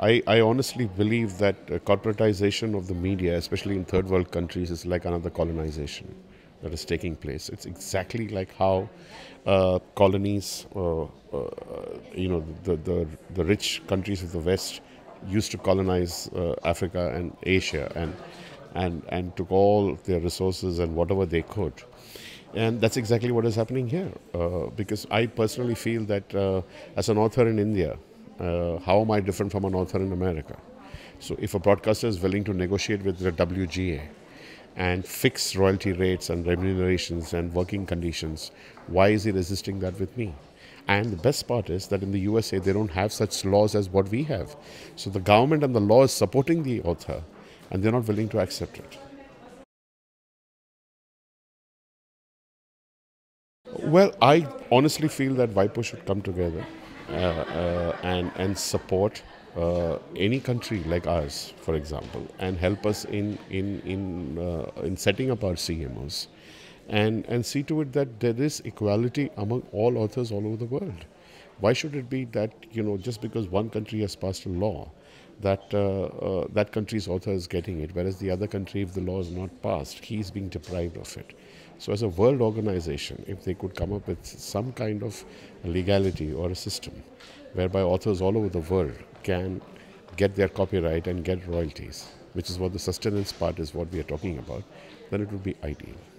I, I, honestly believe that uh, corporatization of the media, especially in third world countries, is like another colonization that is taking place. It's exactly like how uh, colonies, uh, uh, uh you know, the, the, the, rich countries of the West used to colonize uh, Africa and Asia and, and, and took all their resources and whatever they could. And that's exactly what is happening here. because I personally feel that as an author in India, uh, how am I different from an author in America? So if a broadcaster is willing to negotiate with the WGA and fix royalty rates and remunerations and working conditions, why is he resisting that with me? And the best part is that in the USA, they don't have such laws as what we have. So the government and the law is supporting the author, and they're not willing to accept it. Well, I honestly feel that WIPO should come together. Uh, uh, and and support uh, any country like ours, for example, and help us in in in in setting up our CMOs, and and see to it that there is equality among all authors all over the world. Why should it be that you know just because one country has passed a law, that uh, uh, that country's author is getting it, whereas the other country, if the law is not passed, he is being deprived of it. So, as a world organization, if they could come up with some kind of legality or a system whereby authors all over the world can get their copyright and get royalties, which is what the sustenance part is what we are talking about, then it would be ideal.